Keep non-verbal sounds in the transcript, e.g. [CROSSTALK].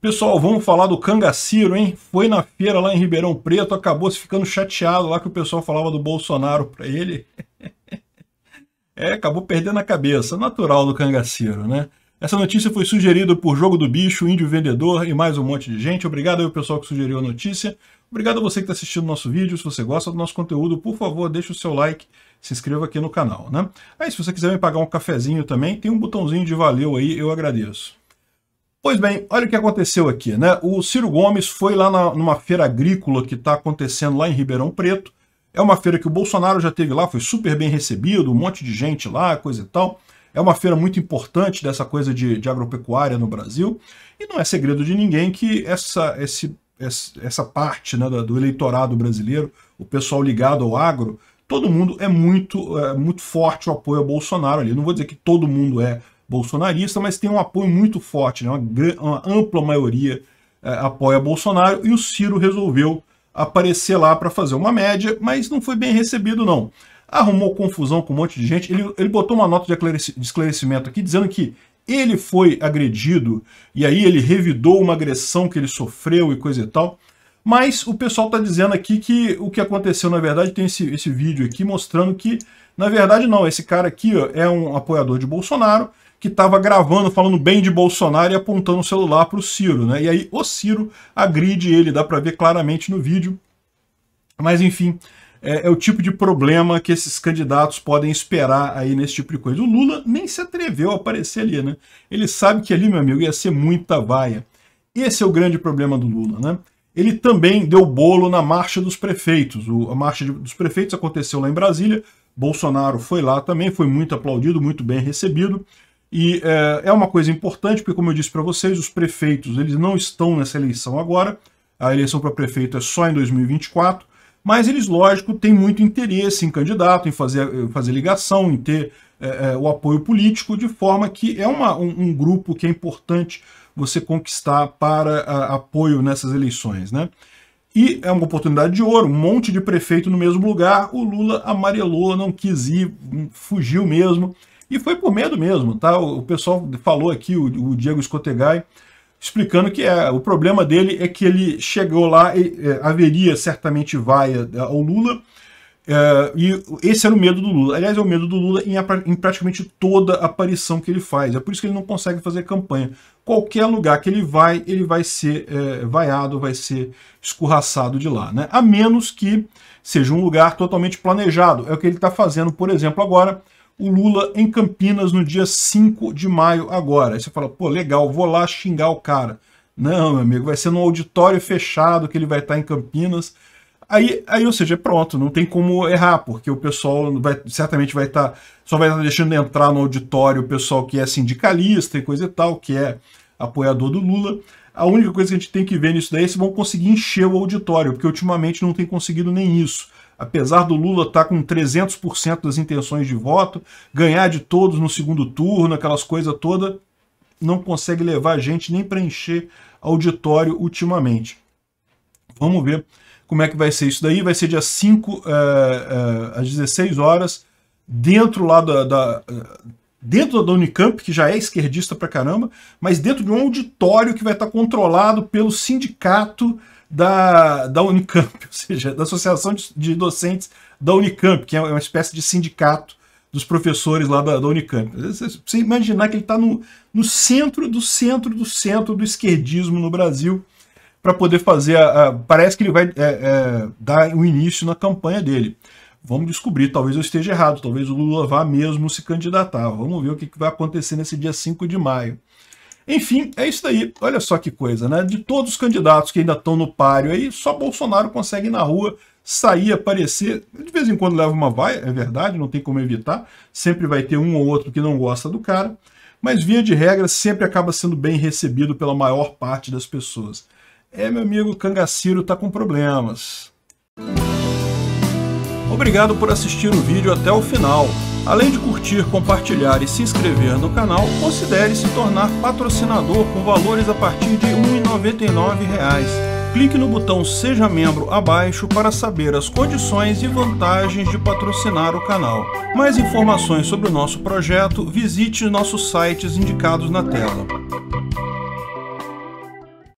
Pessoal, vamos falar do cangaceiro, hein? Foi na feira lá em Ribeirão Preto, acabou se ficando chateado lá que o pessoal falava do Bolsonaro para ele. [LAUGHS] é, acabou perdendo a cabeça. Natural do cangaceiro, né? Essa notícia foi sugerida por Jogo do Bicho, Índio Vendedor e mais um monte de gente. Obrigado aí ao pessoal que sugeriu a notícia. Obrigado a você que está assistindo nosso vídeo. Se você gosta do nosso conteúdo, por favor, deixe o seu like se inscreva aqui no canal, né? Aí, se você quiser me pagar um cafezinho também, tem um botãozinho de valeu aí, eu agradeço. Pois bem, olha o que aconteceu aqui, né? O Ciro Gomes foi lá na, numa feira agrícola que está acontecendo lá em Ribeirão Preto. É uma feira que o Bolsonaro já teve lá, foi super bem recebido, um monte de gente lá, coisa e tal. É uma feira muito importante dessa coisa de, de agropecuária no Brasil. E não é segredo de ninguém que essa, esse, essa parte né, do eleitorado brasileiro, o pessoal ligado ao agro, todo mundo é muito, é, muito forte o apoio ao Bolsonaro ali. Não vou dizer que todo mundo é bolsonarista, mas tem um apoio muito forte, né? uma, uma ampla maioria é, apoia Bolsonaro, e o Ciro resolveu aparecer lá para fazer uma média, mas não foi bem recebido não. Arrumou confusão com um monte de gente, ele, ele botou uma nota de esclarecimento aqui dizendo que ele foi agredido, e aí ele revidou uma agressão que ele sofreu e coisa e tal. Mas o pessoal está dizendo aqui que o que aconteceu, na verdade, tem esse, esse vídeo aqui mostrando que, na verdade, não. Esse cara aqui ó, é um apoiador de Bolsonaro que estava gravando, falando bem de Bolsonaro e apontando o celular para o Ciro. Né? E aí o Ciro agride ele, dá para ver claramente no vídeo. Mas, enfim, é, é, o tipo de problema que esses candidatos podem esperar aí nesse tipo de coisa. O Lula nem se atreveu a aparecer ali, né? Ele sabe que ali, meu amigo, ia ser muita vaia. Esse é o grande problema do Lula, né? ele também deu bolo na Marcha dos Prefeitos. O, a Marcha de, dos Prefeitos aconteceu lá em Brasília, Bolsonaro foi lá também, foi muito aplaudido, muito bem recebido. E é, é uma coisa importante, porque como eu disse para vocês, os prefeitos eles não estão nessa eleição agora, a eleição para prefeito é só em 2024, mas eles, lógico, têm muito interesse em candidato, em fazer, fazer ligação, em ter é, é, o apoio político, de forma que é uma, um, um grupo que é importante você conquistar para a, apoio nessas eleições. Né? E é uma oportunidade de ouro, um monte de prefeito no mesmo lugar, o Lula amarelou, não quis ir, fugiu mesmo, e foi por medo mesmo, tá? O pessoal falou aqui, o, o Diego Escotegai, explicando que é, o problema dele é que ele chegou lá, e, é, haveria certamente vaia é, ao Lula, Uh, e esse era o medo do Lula. Aliás, é o medo do Lula em, em, praticamente toda aparição que ele faz. É por isso que ele não consegue fazer campanha. Qualquer lugar que ele vai, ele vai ser é, vaiado, vai ser escorraçado de lá. Né? A menos que seja um lugar totalmente planejado. É o que ele está fazendo, por exemplo, agora, o Lula em Campinas no dia 5 de maio agora. Aí você fala, pô, legal, vou lá xingar o cara. Não, meu amigo, vai ser num auditório fechado que ele vai estar tá em Campinas Aí, aí, ou seja, pronto, não tem como errar, porque o pessoal vai, certamente vai estar. Tá, só vai estar tá deixando entrar no auditório o pessoal que é sindicalista e coisa e tal, que é apoiador do Lula. A única coisa que a gente tem que ver nisso daí é se vão conseguir encher o auditório, porque ultimamente não tem conseguido nem isso. Apesar do Lula estar tá com 300% das intenções de voto, ganhar de todos no segundo turno, aquelas coisas todas, não consegue levar gente nem preencher auditório ultimamente. Vamos ver como é que vai ser isso daí. Vai ser dia 5 é, é, às 16 horas, dentro lá da, da, eh, dentro da Unicamp, que já é esquerdista pra caramba, mas dentro de um auditório que vai estar controlado pelo sindicato da, da Unicamp, [LAUGHS] ou seja, da Associação de, Docentes da Unicamp, que é uma espécie de sindicato dos professores lá da, da Unicamp. Você imaginar que ele está no, no centro do centro do centro do esquerdismo no Brasil para poder fazer a, a, Parece que ele vai é, é, dar o um início na campanha dele. Vamos descobrir, talvez eu esteja errado, talvez o Lula vá mesmo se candidatar. Vamos ver o que, vai acontecer nesse dia 5 de maio. Enfim, é isso daí. Olha só que coisa, né? De todos os candidatos que ainda estão no páreo aí, só Bolsonaro consegue ir na rua sair, aparecer. De vez em quando leva uma vai, é verdade, não tem como evitar. Sempre vai ter um ou outro que não gosta do cara. Mas, via de regra, sempre acaba sendo bem recebido pela maior parte das pessoas. É, meu amigo, o cangaceiro tá com problemas. Obrigado por assistir o vídeo até o final. Além de curtir, compartilhar e se inscrever no canal, considere se tornar patrocinador com valores a partir de R$ 1,99 clique no botão Seja Membro abaixo para saber as condições e vantagens de patrocinar o canal. Mais informações sobre o nosso projeto, visite nossos sites indicados na tela.